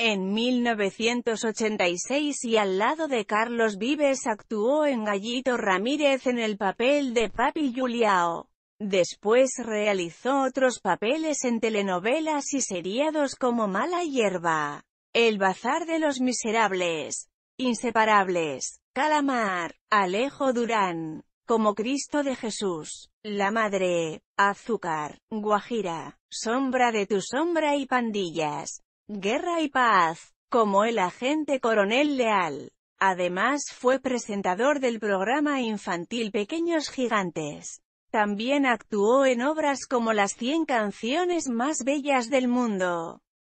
En 1986 y al lado de Carlos Vives actuó en Gallito Ramírez en el papel de Papi Juliao. Después realizó otros papeles en telenovelas y seriados como Mala Hierba, El Bazar de los Miserables, Inseparables, Calamar, Alejo Durán, como Cristo de Jesús, La Madre, Azúcar, Guajira, Sombra de tu Sombra y Pandillas. Guerra y Paz, como el agente coronel Leal. Además fue presentador del programa infantil Pequeños Gigantes. También actuó en obras como Las 100 canciones más bellas del mundo.